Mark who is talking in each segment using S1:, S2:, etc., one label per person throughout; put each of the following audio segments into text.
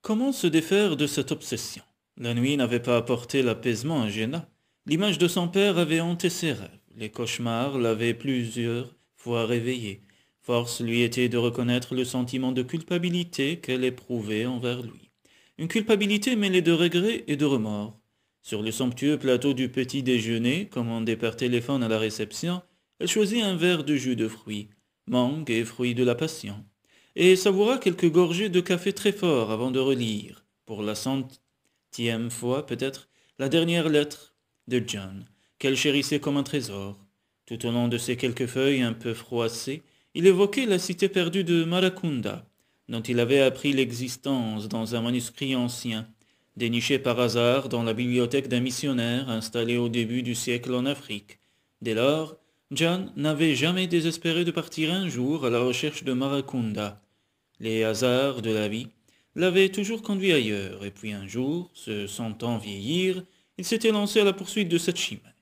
S1: Comment se défaire de cette obsession La nuit n'avait pas apporté l'apaisement à Jenna. L'image de son père avait hanté ses rêves. Les cauchemars l'avaient plusieurs fois réveillée. Force lui était de reconnaître le sentiment de culpabilité qu'elle éprouvait envers lui. Une culpabilité mêlée de regrets et de remords. Sur le somptueux plateau du petit déjeuner, commandé par téléphone à la réception, elle choisit un verre de jus de fruits, mangue et fruits de la passion et savoura quelques gorgées de café très fort avant de relire, pour la centième fois peut-être, la dernière lettre de John, qu'elle chérissait comme un trésor. Tout au long de ces quelques feuilles un peu froissées, il évoquait la cité perdue de Maracunda, dont il avait appris l'existence dans un manuscrit ancien, déniché par hasard dans la bibliothèque d'un missionnaire installé au début du siècle en Afrique. Dès lors, John n'avait jamais désespéré de partir un jour à la recherche de Maracunda, les hasards de la vie l'avaient toujours conduit ailleurs, et puis un jour, se sentant vieillir, il s'était lancé à la poursuite de cette chimère.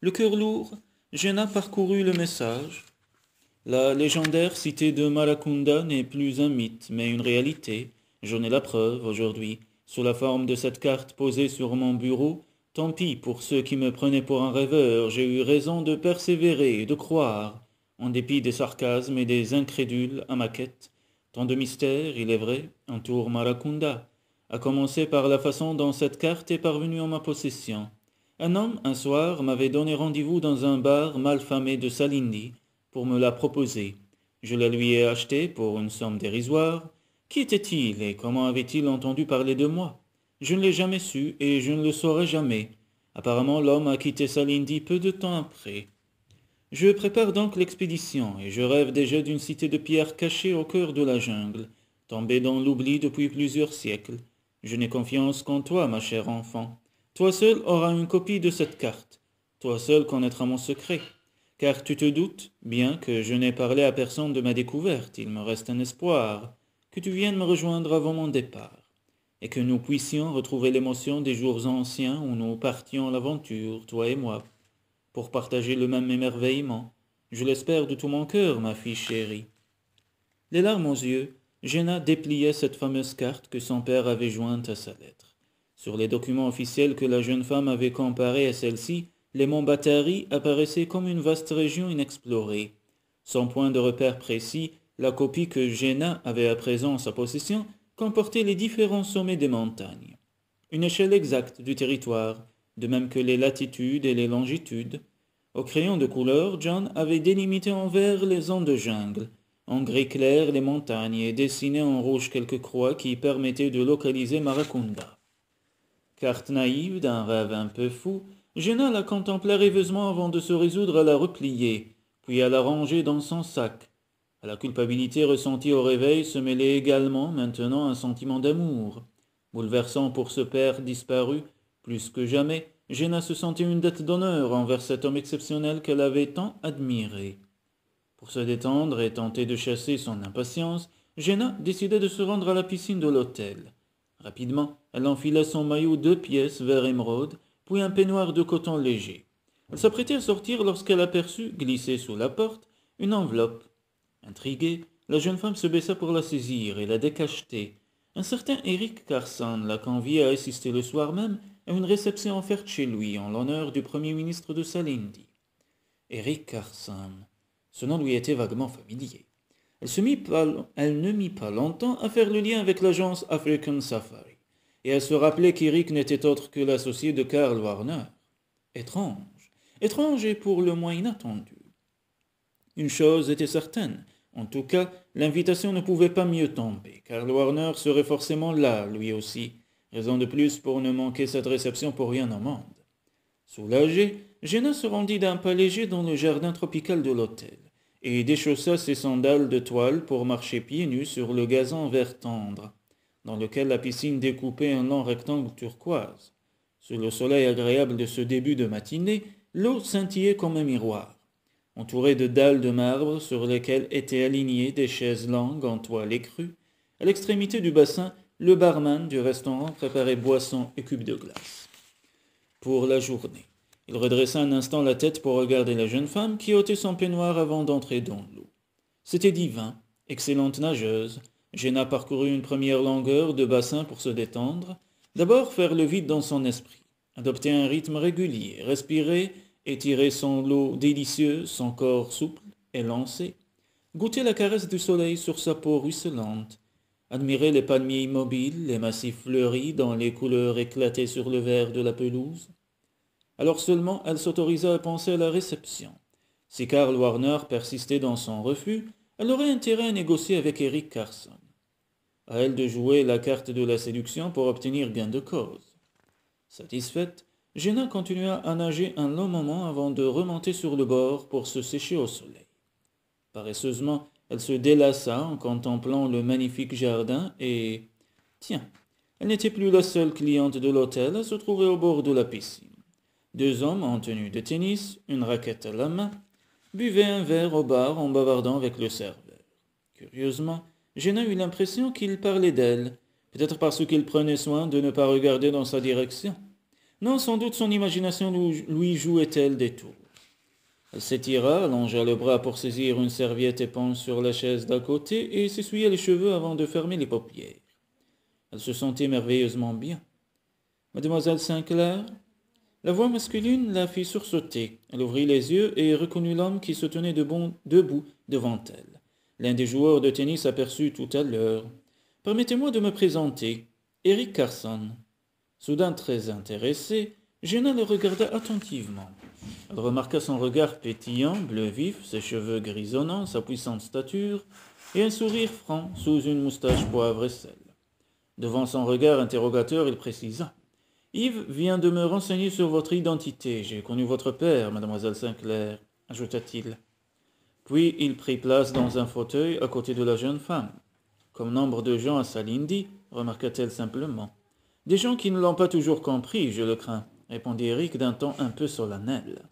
S1: Le cœur lourd, Jenna parcourut le message. La légendaire cité de Malakunda n'est plus un mythe, mais une réalité. J'en ai la preuve aujourd'hui, sous la forme de cette carte posée sur mon bureau. Tant pis pour ceux qui me prenaient pour un rêveur, j'ai eu raison de persévérer et de croire, en dépit des sarcasmes et des incrédules à ma quête Tant de mystères, il est vrai, entourent Maracunda, à commencer par la façon dont cette carte est parvenue en ma possession. Un homme, un soir, m'avait donné rendez-vous dans un bar mal famé de Salindi pour me la proposer. Je la lui ai achetée pour une somme dérisoire. Qui était-il et comment avait-il entendu parler de moi Je ne l'ai jamais su et je ne le saurai jamais. Apparemment, l'homme a quitté Salindi peu de temps après. Je prépare donc l'expédition, et je rêve déjà d'une cité de pierre cachée au cœur de la jungle, tombée dans l'oubli depuis plusieurs siècles. Je n'ai confiance qu'en toi, ma chère enfant. Toi seul auras une copie de cette carte. Toi seul connaîtras mon secret. Car tu te doutes, bien que je n'ai parlé à personne de ma découverte, il me reste un espoir, que tu viennes me rejoindre avant mon départ et que nous puissions retrouver l'émotion des jours anciens où nous partions à l'aventure, toi et moi pour partager le même émerveillement. Je l'espère de tout mon cœur, ma fille chérie. Les larmes aux yeux, Jenna dépliait cette fameuse carte que son père avait jointe à sa lettre. Sur les documents officiels que la jeune femme avait comparés à celle-ci, les monts Batari apparaissaient comme une vaste région inexplorée. Sans point de repère précis, la copie que Jenna avait à présent en sa possession comportait les différents sommets des montagnes. Une échelle exacte du territoire, de même que les latitudes et les longitudes. Au crayon de couleur, John avait délimité en vert les zones de jungle, en gris clair les montagnes et dessiné en rouge quelques croix qui permettaient de localiser Maracunda. Carte naïve d'un rêve un peu fou, Jenna la contempla rêveusement avant de se résoudre à la replier, puis à la ranger dans son sac. À la culpabilité ressentie au réveil se mêlait également maintenant un sentiment d'amour. Bouleversant pour ce père disparu, plus que jamais, Jenna se sentit une dette d'honneur envers cet homme exceptionnel qu'elle avait tant admiré. Pour se détendre et tenter de chasser son impatience, Jenna décida de se rendre à la piscine de l'hôtel. Rapidement, elle enfila son maillot deux pièces vert émeraude, puis un peignoir de coton léger. Elle s'apprêtait à sortir lorsqu'elle aperçut, glissée sous la porte, une enveloppe. Intriguée, la jeune femme se baissa pour la saisir et la décacheter. Un certain Eric Carson la conviée à assister le soir même à une réception offerte chez lui en l'honneur du premier ministre de Salindi. Eric Carson. Ce nom lui était vaguement familier. Elle, se mit elle ne mit pas longtemps à faire le lien avec l'agence African Safari, et elle se rappelait qu'Eric n'était autre que l'associé de Karl Warner. Étrange, étrange et pour le moins inattendu. Une chose était certaine, en tout cas, l'invitation ne pouvait pas mieux tomber, car Warner serait forcément là, lui aussi, Raison de plus pour ne manquer cette réception pour rien au monde. Soulagé, Jenna se rendit d'un pas léger dans le jardin tropical de l'hôtel et déchaussa ses sandales de toile pour marcher pieds nus sur le gazon vert tendre, dans lequel la piscine découpait un long rectangle turquoise. Sous le soleil agréable de ce début de matinée, l'eau scintillait comme un miroir, entourée de dalles de marbre sur lesquelles étaient alignées des chaises longues en toile écrue. À l'extrémité du bassin, le barman du restaurant préparait boissons et cubes de glace. Pour la journée, il redressa un instant la tête pour regarder la jeune femme qui ôtait son peignoir avant d'entrer dans l'eau. C'était divin, excellente nageuse. Jenna parcourut une première longueur de bassin pour se détendre, d'abord faire le vide dans son esprit, adopter un rythme régulier, respirer, étirer son lot délicieux, son corps souple, élancé, goûter la caresse du soleil sur sa peau ruisselante, admirer les palmiers immobiles, les massifs fleuris dont les couleurs éclataient sur le vert de la pelouse. Alors seulement elle s'autorisa à penser à la réception. Si Karl Warner persistait dans son refus, elle aurait intérêt à négocier avec Eric Carson. À elle de jouer la carte de la séduction pour obtenir gain de cause. Satisfaite, Jenna continua à nager un long moment avant de remonter sur le bord pour se sécher au soleil. Paresseusement, elle se délassa en contemplant le magnifique jardin et... Tiens, elle n'était plus la seule cliente de l'hôtel à se trouver au bord de la piscine. Deux hommes en tenue de tennis, une raquette à la main, buvaient un verre au bar en bavardant avec le serveur. Curieusement, Jenna eut l'impression qu'il parlait d'elle, peut-être parce qu'il prenait soin de ne pas regarder dans sa direction. Non, sans doute son imagination lui jouait-elle des tours. Elle s'étira, allongea le bras pour saisir une serviette éponge sur la chaise d'à côté et s'essuya les cheveux avant de fermer les paupières. Elle se sentait merveilleusement bien. Mademoiselle Sinclair La voix masculine la fit sursauter. Elle ouvrit les yeux et reconnut l'homme qui se tenait debout, devant elle. L'un des joueurs de tennis aperçut tout à l'heure. Permettez-moi de me présenter. Eric Carson. Soudain très intéressé, Jenna le regarda attentivement. Elle remarqua son regard pétillant, bleu vif, ses cheveux grisonnants, sa puissante stature, et un sourire franc sous une moustache poivre et sel. Devant son regard interrogateur, il précisa. Yves vient de me renseigner sur votre identité. J'ai connu votre père, mademoiselle Sinclair, ajouta-t-il. Puis il prit place dans un fauteuil à côté de la jeune femme. Comme nombre de gens à Salindi, remarqua-t-elle simplement. Des gens qui ne l'ont pas toujours compris, je le crains, répondit Eric d'un ton un peu solennel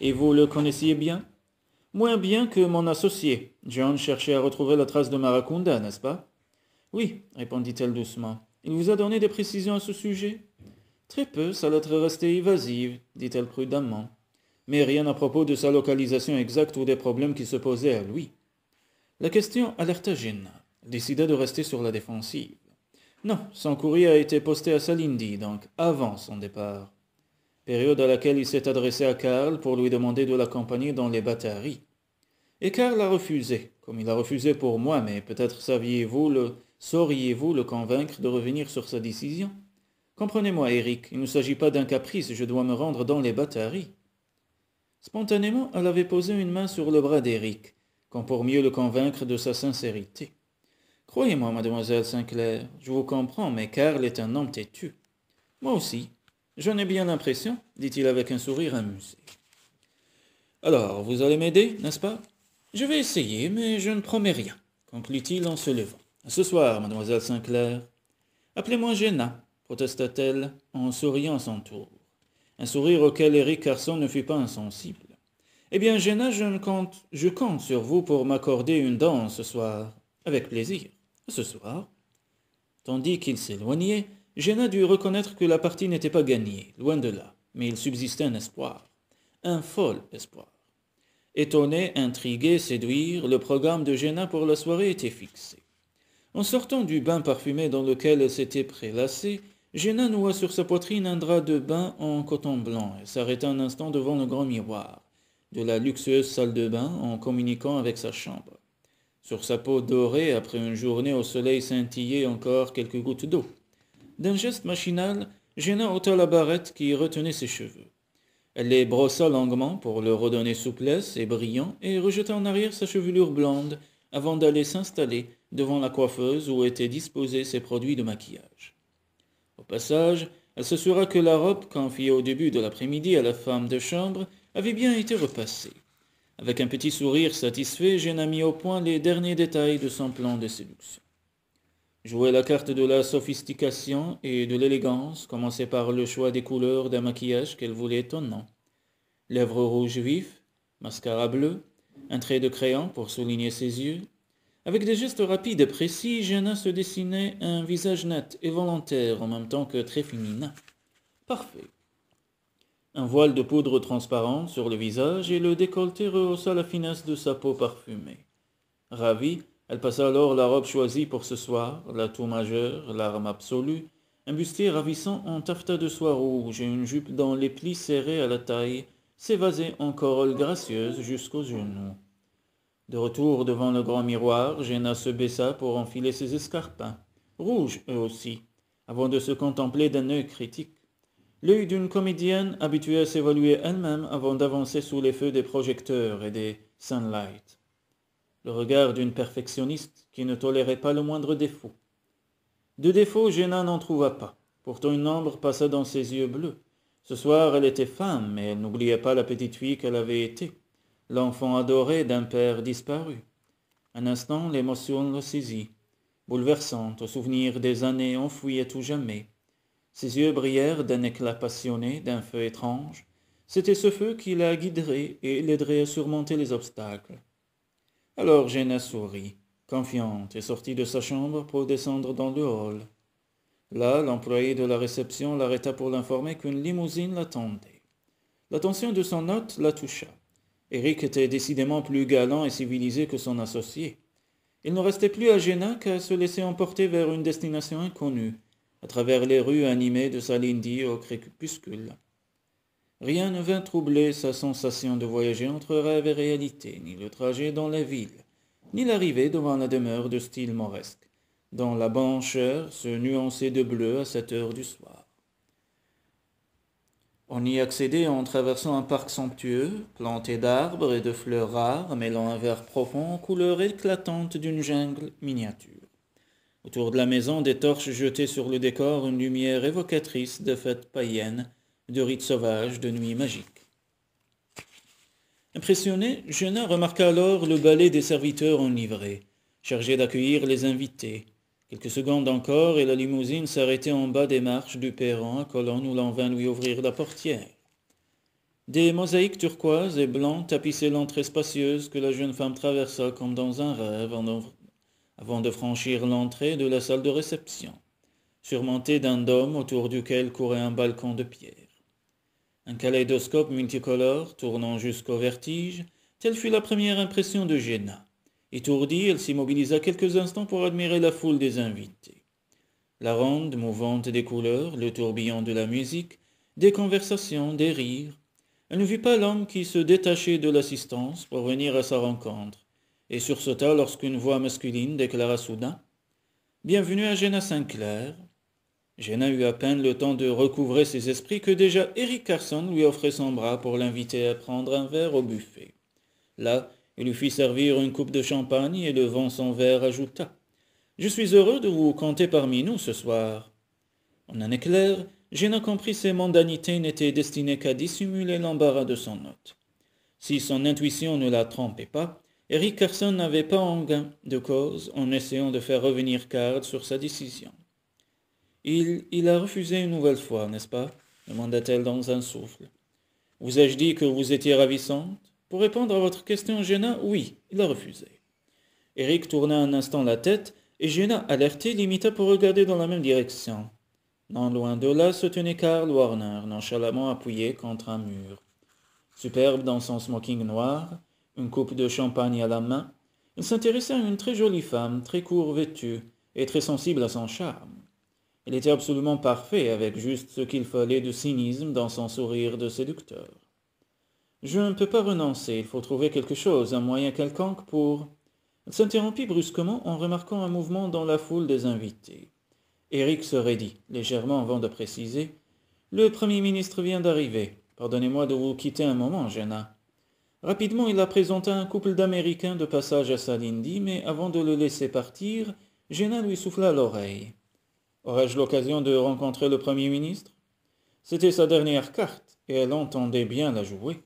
S1: et vous le connaissiez bien Moins bien que mon associé. John cherchait à retrouver la trace de Maracunda, n'est-ce pas Oui, répondit-elle doucement. Il vous a donné des précisions à ce sujet Très peu, sa lettre est restée évasive, dit-elle prudemment. Mais rien à propos de sa localisation exacte ou des problèmes qui se posaient à lui. La question alerta Gina, décida de rester sur la défensive. Non, son courrier a été posté à Salindi, donc avant son départ période à laquelle il s'est adressé à Karl pour lui demander de l'accompagner dans les batteries. Et Karl a refusé, comme il a refusé pour moi, mais peut-être saviez-vous le, sauriez-vous le convaincre de revenir sur sa décision Comprenez-moi, Éric, il ne s'agit pas d'un caprice, je dois me rendre dans les batteries. Spontanément, elle avait posé une main sur le bras d'Éric, comme pour mieux le convaincre de sa sincérité. Croyez-moi, mademoiselle Sinclair, je vous comprends, mais Karl est un homme têtu. Moi aussi, J'en ai bien l'impression, dit-il avec un sourire amusé. Alors, vous allez m'aider, n'est-ce pas Je vais essayer, mais je ne promets rien, conclut-il en se levant. ce soir, mademoiselle Sinclair. Appelez-moi Jenna, protesta-t-elle en souriant à son tour. Un sourire auquel Eric Carson ne fut pas insensible. Eh bien, Jenna, je, compte, je compte sur vous pour m'accorder une danse ce soir. Avec plaisir. Ce soir. Tandis qu'il s'éloignait, Jenna dut reconnaître que la partie n'était pas gagnée, loin de là, mais il subsistait un espoir, un fol espoir. Étonné, intrigué, séduire, le programme de Jenna pour la soirée était fixé. En sortant du bain parfumé dans lequel elle s'était prélassée, Jenna noua sur sa poitrine un drap de bain en coton blanc et s'arrêta un instant devant le grand miroir de la luxueuse salle de bain en communiquant avec sa chambre. Sur sa peau dorée, après une journée au soleil scintillait encore quelques gouttes d'eau d'un geste machinal, Jenna ôta la barrette qui retenait ses cheveux. Elle les brossa longuement pour leur redonner souplesse et brillant et rejeta en arrière sa chevelure blonde avant d'aller s'installer devant la coiffeuse où étaient disposés ses produits de maquillage. Au passage, elle s'assura que la robe confiée au début de l'après-midi à la femme de chambre avait bien été repassée. Avec un petit sourire satisfait, Jenna mit au point les derniers détails de son plan de séduction. Jouait la carte de la sophistication et de l'élégance, commençait par le choix des couleurs d'un maquillage qu'elle voulait étonnant. Lèvres rouges vifs, mascara bleu, un trait de crayon pour souligner ses yeux. Avec des gestes rapides et précis, Jana se dessinait un visage net et volontaire en même temps que très féminin. Parfait. Un voile de poudre transparent sur le visage et le décolleté rehaussa la finesse de sa peau parfumée. Ravi, elle passa alors la robe choisie pour ce soir, la tour majeure, l'arme absolue, un bustier ravissant en taffetas de soie rouge et une jupe dont les plis serrés à la taille, s'évasaient en corolle gracieuse jusqu'aux genoux. De retour devant le grand miroir, Jenna se baissa pour enfiler ses escarpins, rouges eux aussi, avant de se contempler d'un œil critique. L'œil d'une comédienne habituée à s'évaluer elle-même avant d'avancer sous les feux des projecteurs et des sunlights le regard d'une perfectionniste qui ne tolérait pas le moindre défaut. De défauts, Géna n'en trouva pas. Pourtant une ombre passa dans ses yeux bleus. Ce soir, elle était femme, mais elle n'oubliait pas la petite fille qu'elle avait été, l'enfant adoré d'un père disparu. Un instant, l'émotion le saisit, bouleversante au souvenir des années enfouies à tout jamais. Ses yeux brillèrent d'un éclat passionné, d'un feu étrange. C'était ce feu qui la guiderait et l'aiderait à surmonter les obstacles. Alors Jenna sourit, confiante, et sortit de sa chambre pour descendre dans le hall. Là, l'employé de la réception l'arrêta pour l'informer qu'une limousine l'attendait. L'attention de son hôte la toucha. Eric était décidément plus galant et civilisé que son associé. Il ne restait plus à Jenna qu'à se laisser emporter vers une destination inconnue, à travers les rues animées de Salindi au crépuscule. Rien ne vint troubler sa sensation de voyager entre rêve et réalité, ni le trajet dans la ville, ni l'arrivée devant la demeure de style moresque, dont la bancheur se nuançait de bleu à cette heure du soir. On y accédait en traversant un parc somptueux, planté d'arbres et de fleurs rares, mêlant un vert profond aux couleurs éclatantes d'une jungle miniature. Autour de la maison, des torches jetaient sur le décor une lumière évocatrice de fêtes païennes de rites sauvages, de nuits magiques. Impressionné, Jeunin remarqua alors le balai des serviteurs enivrés, chargés d'accueillir les invités. Quelques secondes encore, et la limousine s'arrêtait en bas des marches du perron à colonne où l'on vint lui ouvrir la portière. Des mosaïques turquoises et blancs tapissaient l'entrée spacieuse que la jeune femme traversa comme dans un rêve avant de franchir l'entrée de la salle de réception, surmontée d'un dôme autour duquel courait un balcon de pierre. Un kaléidoscope multicolore tournant jusqu'au vertige, telle fut la première impression de Géna. Étourdie, elle s'immobilisa quelques instants pour admirer la foule des invités. La ronde mouvante des couleurs, le tourbillon de la musique, des conversations, des rires. Elle ne vit pas l'homme qui se détachait de l'assistance pour venir à sa rencontre, et sursauta lorsqu'une voix masculine déclara soudain Bienvenue à Jena-Saint-Clair Sinclair, Jenna eut à peine le temps de recouvrer ses esprits que déjà Eric Carson lui offrait son bras pour l'inviter à prendre un verre au buffet. Là, il lui fit servir une coupe de champagne et levant son verre ajouta Je suis heureux de vous compter parmi nous ce soir. En un éclair, Jenna comprit ses mondanités n'étaient destinées qu'à dissimuler l'embarras de son hôte. Si son intuition ne la trompait pas, Eric Carson n'avait pas en gain de cause en essayant de faire revenir Card sur sa décision. Il, a refusé une nouvelle fois, n'est-ce pas demanda-t-elle dans un souffle. Vous ai-je dit que vous étiez ravissante Pour répondre à votre question, Jenna, oui, il a refusé. Eric tourna un instant la tête et Jenna, alertée, l'imita pour regarder dans la même direction. Non loin de là se tenait Karl Warner, nonchalamment appuyé contre un mur. Superbe dans son smoking noir, une coupe de champagne à la main, il s'intéressait à une très jolie femme, très court vêtue et très sensible à son charme. Il était absolument parfait avec juste ce qu'il fallait de cynisme dans son sourire de séducteur. Je ne peux pas renoncer, il faut trouver quelque chose, un moyen quelconque pour... Elle s'interrompit brusquement en remarquant un mouvement dans la foule des invités. Eric se raidit, légèrement avant de préciser. Le Premier ministre vient d'arriver. Pardonnez-moi de vous quitter un moment, Jenna. Rapidement, il a présenté un couple d'Américains de passage à Salindi, mais avant de le laisser partir, Jenna lui souffla l'oreille. Aurais-je l'occasion de rencontrer le Premier ministre C'était sa dernière carte, et elle entendait bien la jouer.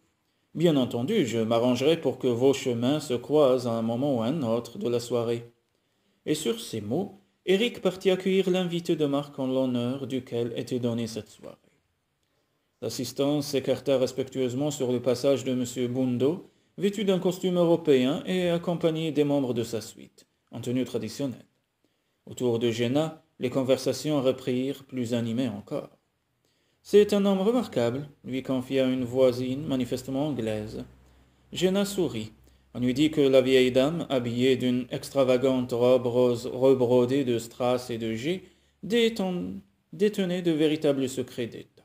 S1: Bien entendu, je m'arrangerai pour que vos chemins se croisent à un moment ou à un autre de la soirée. Et sur ces mots, Eric partit accueillir l'invité de marque en l'honneur duquel était donnée cette soirée. L'assistant s'écarta respectueusement sur le passage de M. Bundo, vêtu d'un costume européen et accompagné des membres de sa suite, en tenue traditionnelle. Autour de Jenna, les conversations reprirent plus animées encore. C'est un homme remarquable, lui confia une voisine, manifestement anglaise. Jenna sourit. On lui dit que la vieille dame, habillée d'une extravagante robe rose rebrodée de strass et de G, détenait de véritables secrets d'État.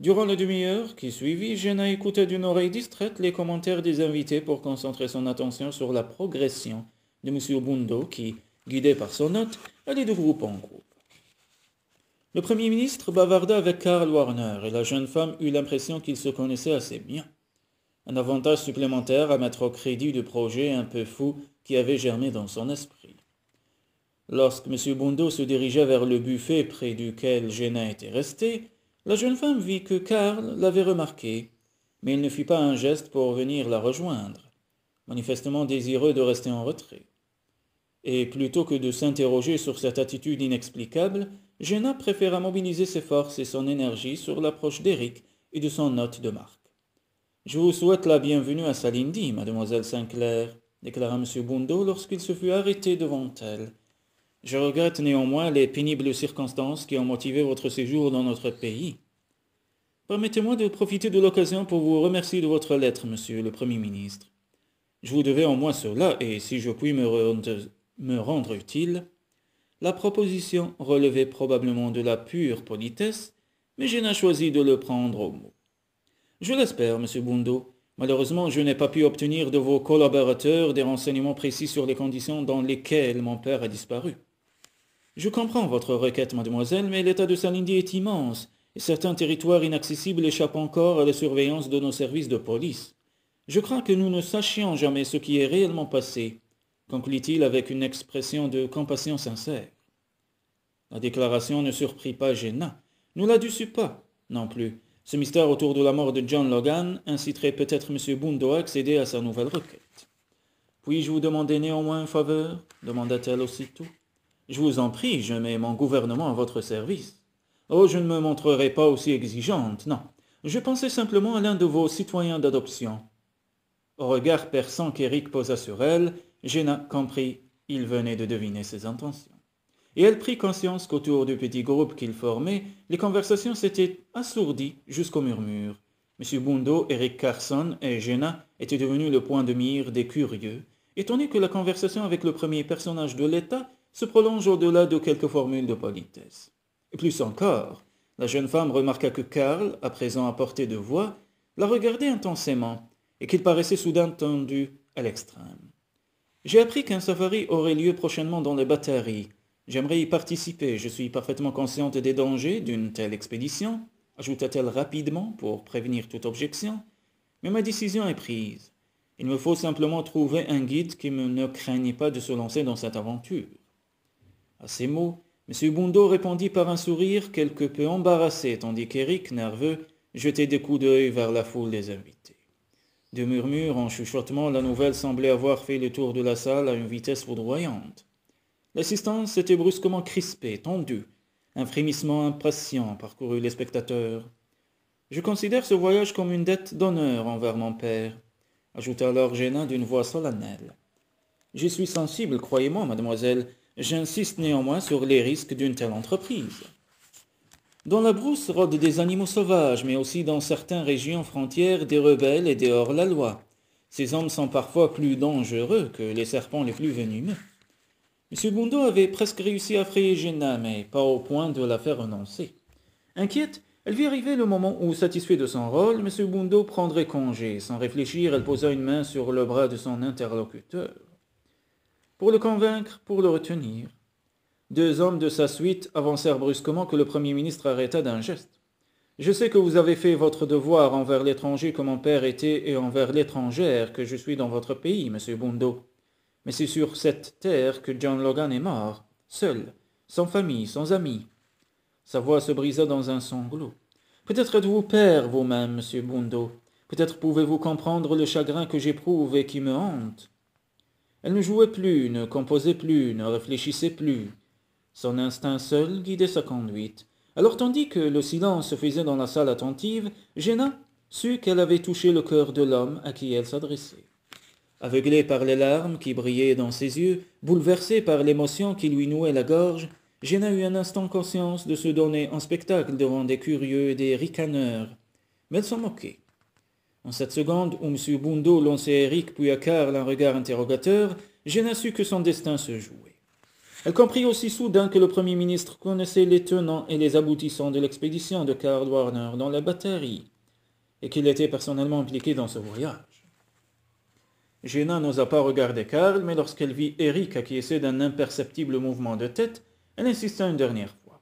S1: Durant la demi-heure qui suivit, Jenna écoutait d'une oreille distraite les commentaires des invités pour concentrer son attention sur la progression de M. Bundo qui, Guidée par son hôte, est de groupe en groupe. Le Premier ministre bavarda avec Karl Warner et la jeune femme eut l'impression qu'ils se connaissaient assez bien. Un avantage supplémentaire à mettre au crédit du projet un peu fou qui avait germé dans son esprit. Lorsque M. Bondo se dirigea vers le buffet près duquel Jenna était restée, la jeune femme vit que Karl l'avait remarqué, mais il ne fit pas un geste pour venir la rejoindre, manifestement désireux de rester en retrait. Et plutôt que de s'interroger sur cette attitude inexplicable, Jenna préféra mobiliser ses forces et son énergie sur l'approche d'Eric et de son hôte de marque. Je vous souhaite la bienvenue à Salindi, mademoiselle Sinclair, déclara M. Bundo lorsqu'il se fut arrêté devant elle. Je regrette néanmoins les pénibles circonstances qui ont motivé votre séjour dans notre pays. Permettez-moi de profiter de l'occasion pour vous remercier de votre lettre, monsieur le Premier ministre. Je vous devais au moins cela, et si je puis me, me rendre utile, la proposition relevait probablement de la pure politesse, mais je n'ai choisi de le prendre au mot. Je l'espère, monsieur Bundo. Malheureusement, je n'ai pas pu obtenir de vos collaborateurs des renseignements précis sur les conditions dans lesquelles mon père a disparu. Je comprends votre requête, mademoiselle, mais l'état de Salindi est immense, et certains territoires inaccessibles échappent encore à la surveillance de nos services de police. Je crains que nous ne sachions jamais ce qui est réellement passé, conclut-il avec une expression de compassion sincère. La déclaration ne surprit pas Jenna. Nous la dussus pas, non plus. Ce mystère autour de la mort de John Logan inciterait peut-être M. Bundo à accéder à sa nouvelle requête. Puis-je vous demander néanmoins une faveur demanda-t-elle aussitôt. Je vous en prie, je mets mon gouvernement à votre service. Oh, je ne me montrerai pas aussi exigeante, non. Je pensais simplement à l'un de vos citoyens d'adoption. Au regard perçant qu'Éric posa sur elle, Jenna comprit, il venait de deviner ses intentions. Et elle prit conscience qu'autour du petit groupe qu'il formait, les conversations s'étaient assourdies jusqu'au murmure. M. Bundo, Eric Carson et Jenna étaient devenus le point de mire des curieux, étonnés que la conversation avec le premier personnage de l'État se prolonge au-delà de quelques formules de politesse. Et plus encore, la jeune femme remarqua que Karl, à présent à portée de voix, la regardait intensément et qu'il paraissait soudain tendu à l'extrême. J'ai appris qu'un safari aurait lieu prochainement dans les batteries. J'aimerais y participer, je suis parfaitement consciente des dangers d'une telle expédition, ajouta-t-elle rapidement pour prévenir toute objection, mais ma décision est prise. Il me faut simplement trouver un guide qui me ne craigne pas de se lancer dans cette aventure. À ces mots, M. Bundo répondit par un sourire quelque peu embarrassé, tandis qu'Éric, nerveux, jetait des coups d'œil vers la foule des invités de murmures en chuchotement, la nouvelle semblait avoir fait le tour de la salle à une vitesse foudroyante. L'assistance s'était brusquement crispée, tendue. Un frémissement impatient parcourut les spectateurs. Je considère ce voyage comme une dette d'honneur envers mon père, ajouta alors Génin d'une voix solennelle. J'y suis sensible, croyez-moi, mademoiselle. J'insiste néanmoins sur les risques d'une telle entreprise. Dans la brousse rôdent des animaux sauvages, mais aussi dans certaines régions frontières des rebelles et des hors-la-loi. Ces hommes sont parfois plus dangereux que les serpents les plus venimeux. M. Bundo avait presque réussi à frayer Jenna, mais pas au point de la faire renoncer. Inquiète, elle vit arriver le moment où, satisfait de son rôle, M. Bundo prendrait congé. Sans réfléchir, elle posa une main sur le bras de son interlocuteur. Pour le convaincre, pour le retenir, deux hommes de sa suite avancèrent brusquement que le Premier ministre arrêta d'un geste. Je sais que vous avez fait votre devoir envers l'étranger que mon père était et envers l'étrangère que je suis dans votre pays, monsieur Bundo. Mais c'est sur cette terre que John Logan est mort, seul, sans famille, sans amis. Sa voix se brisa dans un sanglot. Peut-être êtes-vous père vous-même, monsieur Bundo. Peut-être pouvez-vous comprendre le chagrin que j'éprouve et qui me hante. Elle ne jouait plus, ne composait plus, ne réfléchissait plus. Son instinct seul guidait sa conduite. Alors tandis que le silence se faisait dans la salle attentive, Jenna sut qu'elle avait touché le cœur de l'homme à qui elle s'adressait. Aveuglée par les larmes qui brillaient dans ses yeux, bouleversée par l'émotion qui lui nouait la gorge, Jenna eut un instant conscience de se donner en spectacle devant des curieux et des ricaneurs. Mais elle s'en moquait. En cette seconde où M. Bundo lançait Eric puis à Karl un regard interrogateur, Jenna sut que son destin se jouait. Elle comprit aussi soudain que le Premier ministre connaissait les tenants et les aboutissants de l'expédition de Karl Warner dans la batterie, et qu'il était personnellement impliqué dans ce voyage. Gina n'osa pas regarder Karl, mais lorsqu'elle vit Eric acquiescer d'un imperceptible mouvement de tête, elle insista une dernière fois.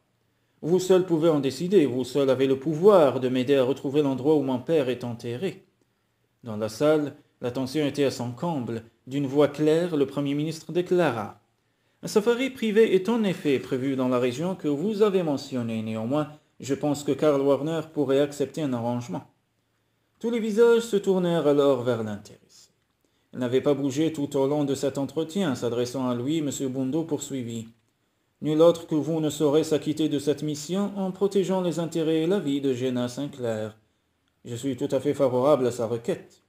S1: Vous seul pouvez en décider, vous seul avez le pouvoir de m'aider à retrouver l'endroit où mon père est enterré. Dans la salle, l'attention tension était à son comble. D'une voix claire, le Premier ministre déclara un safari privé est en effet prévu dans la région que vous avez mentionnée. Néanmoins, je pense que Karl Warner pourrait accepter un arrangement. Tous les visages se tournèrent alors vers l'intéressé. Il n'avait pas bougé tout au long de cet entretien. S'adressant à lui, M. Bundo poursuivit. Nul autre que vous ne saurez s'acquitter de cette mission en protégeant les intérêts et la vie de Jenna Sinclair. Je suis tout à fait favorable à sa requête.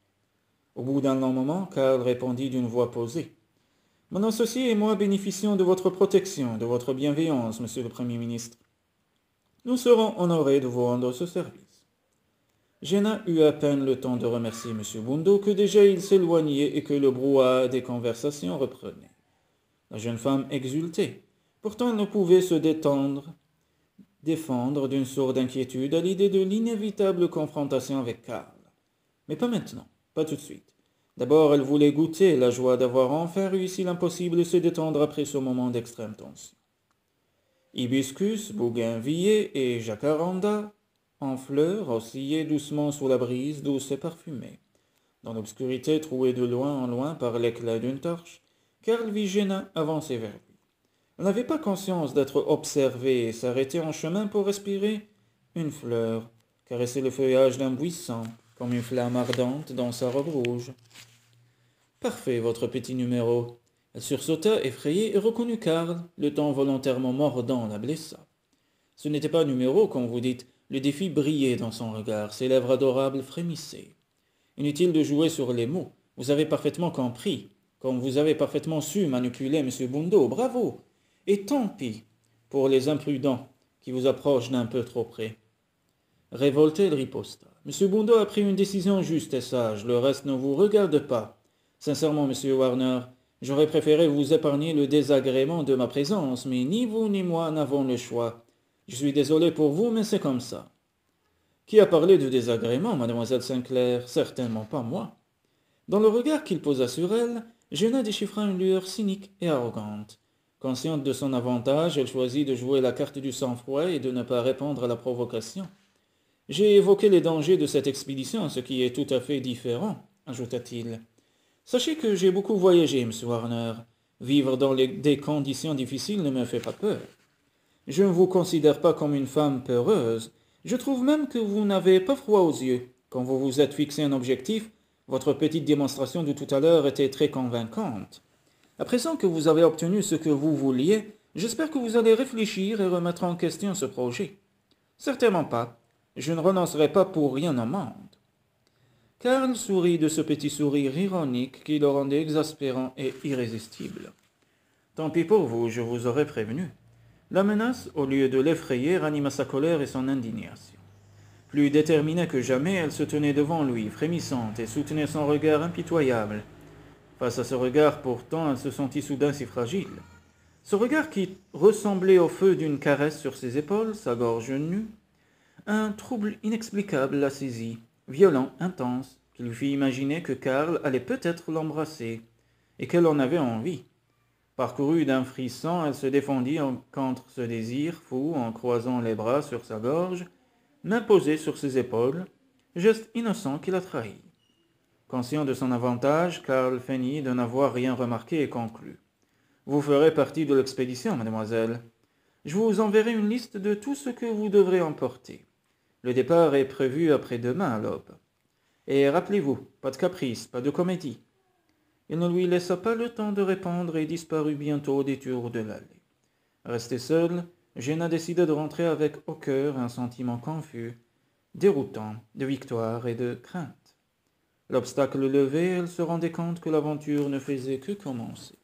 S1: Au bout d'un long moment, Karl répondit d'une voix posée. Mon associé et moi bénéficions de votre protection, de votre bienveillance, Monsieur le Premier ministre. Nous serons honorés de vous rendre ce service. Jenna eut à peine le temps de remercier M. Bundo que déjà il s'éloignait et que le brouhaha des conversations reprenait. La jeune femme exultait. Pourtant, ne pouvait se détendre, défendre d'une sourde inquiétude à l'idée de l'inévitable confrontation avec Karl. Mais pas maintenant, pas tout de suite. D'abord, elle voulait goûter la joie d'avoir enfin réussi l'impossible de se détendre après ce moment d'extrême tension. Hibiscus, bougainvilliers et jacaranda, en fleurs, oscillaient doucement sous la brise douce et parfumée, dans l'obscurité trouée de loin en loin par l'éclat d'une torche, Karl Vigena avançait vers lui. Elle n'avait pas conscience d'être observée et s'arrêtait en chemin pour respirer une fleur, caresser le feuillage d'un buisson, comme une flamme ardente dans sa robe rouge. Parfait, votre petit numéro. Elle sursauta, effrayée, et reconnut Karl, le temps volontairement mordant la blessa. Ce n'était pas numéro, comme vous dites. Le défi brillait dans son regard, ses lèvres adorables frémissaient. Inutile de jouer sur les mots. Vous avez parfaitement compris, comme vous avez parfaitement su manipuler M. Bundo. Bravo Et tant pis pour les imprudents qui vous approchent d'un peu trop près. Révoltez !» le riposta. M. Bondo a pris une décision juste et sage. Le reste ne vous regarde pas. Sincèrement, Monsieur Warner, j'aurais préféré vous épargner le désagrément de ma présence, mais ni vous ni moi n'avons le choix. Je suis désolé pour vous, mais c'est comme ça. Qui a parlé de désagrément, mademoiselle Sinclair Certainement pas moi. Dans le regard qu'il posa sur elle, Jenna déchiffra une lueur cynique et arrogante. Consciente de son avantage, elle choisit de jouer la carte du sang-froid et de ne pas répondre à la provocation. J'ai évoqué les dangers de cette expédition, ce qui est tout à fait différent, ajouta-t-il. Sachez que j'ai beaucoup voyagé, M. Warner. Vivre dans des conditions difficiles ne me fait pas peur. Je ne vous considère pas comme une femme peureuse. Je trouve même que vous n'avez pas froid aux yeux. Quand vous vous êtes fixé un objectif, votre petite démonstration de tout à l'heure était très convaincante. À présent que vous avez obtenu ce que vous vouliez, j'espère que vous allez réfléchir et remettre en question ce projet. Certainement pas je ne renoncerai pas pour rien au monde. Karl sourit de ce petit sourire ironique qui le rendait exaspérant et irrésistible. Tant pis pour vous, je vous aurais prévenu. La menace, au lieu de l'effrayer, ranima sa colère et son indignation. Plus déterminée que jamais, elle se tenait devant lui, frémissante, et soutenait son regard impitoyable. Face à ce regard, pourtant, elle se sentit soudain si fragile. Ce regard qui ressemblait au feu d'une caresse sur ses épaules, sa gorge nue, un trouble inexplicable la saisit, violent, intense, qui lui fit imaginer que Karl allait peut-être l'embrasser, et qu'elle en avait envie. Parcourue d'un frisson, elle se défendit contre ce désir fou en croisant les bras sur sa gorge, main posée sur ses épaules, geste innocent qui la trahit. Conscient de son avantage, Karl feignit de n'avoir rien remarqué et conclut. Vous ferez partie de l'expédition, mademoiselle. Je vous enverrai une liste de tout ce que vous devrez emporter. Le départ est prévu après-demain à l'aube. Et rappelez-vous, pas de caprice, pas de comédie. Il ne lui laissa pas le temps de répondre et disparut bientôt des tours de l'allée. Resté seul, Jenna décida de rentrer avec au cœur un sentiment confus, déroutant, de victoire et de crainte. L'obstacle levé, elle se rendait compte que l'aventure ne faisait que commencer.